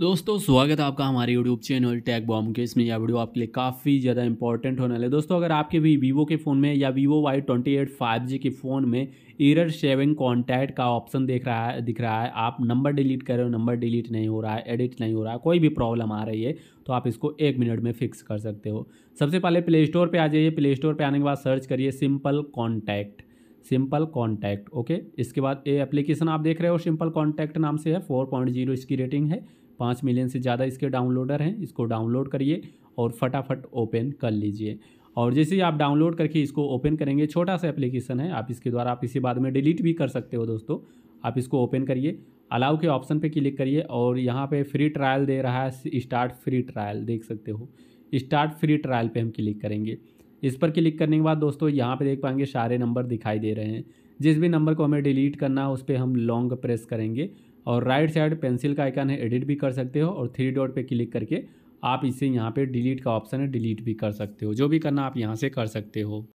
दोस्तों स्वागत है आपका हमारे यूट्यूब चैनल टैग बॉम के इसमें यह वीडियो आपके लिए काफ़ी ज़्यादा इंपॉर्टेंट होने वाले दोस्तों अगर आपके भी वीवो के फ़ोन में या Vivo Y twenty eight five G के फ़ोन में एरर शेविंग कॉन्टैक्ट का ऑप्शन देख रहा है दिख रहा है आप नंबर डिलीट कर रहे हो नंबर डिलीट नहीं हो रहा है एडिट नहीं हो रहा है कोई भी प्रॉब्लम आ रही है तो आप इसको एक मिनट में फिक्स कर सकते हो सबसे पहले प्ले स्टोर पर आ जाइए प्ले स्टोर पर आने के बाद सर्च करिए simple contact simple contact okay इसके बाद ये एप्लीकेशन आप देख रहे हो सिंपल कॉन्टैक्ट नाम से है फोर पॉइंट जीरो इसकी रेटिंग है पाँच मिलियन से ज़्यादा इसके डाउनलोडर हैं इसको डाउनलोड करिए और फटाफट ओपन कर लीजिए और जैसे ही आप डाउनलोड करके इसको ओपन करेंगे छोटा सा एप्लीकेशन है आप इसके द्वारा आप इसे बाद में डिलीट भी कर सकते हो दोस्तों आप इसको ओपन करिए अलाउ के ऑप्शन पे क्लिक करिए और यहाँ पे फ्री ट्रायल दे रहा है स्टार्ट फ्री ट्रायल देख सकते हो स्टार्ट फ्री ट्रायल पे हम क्लिक करेंगे इस पर क्लिक करने के बाद दोस्तों यहाँ पे देख पाएंगे सारे नंबर दिखाई दे रहे हैं जिस भी नंबर को हमें डिलीट करना है उस पर हम लॉन्ग प्रेस करेंगे और राइट साइड पेंसिल का आइकन है एडिट भी कर सकते हो और थ्री डॉट पे क्लिक करके आप इसे यहाँ पे डिलीट का ऑप्शन है डिलीट भी कर सकते हो जो भी करना आप यहाँ से कर सकते हो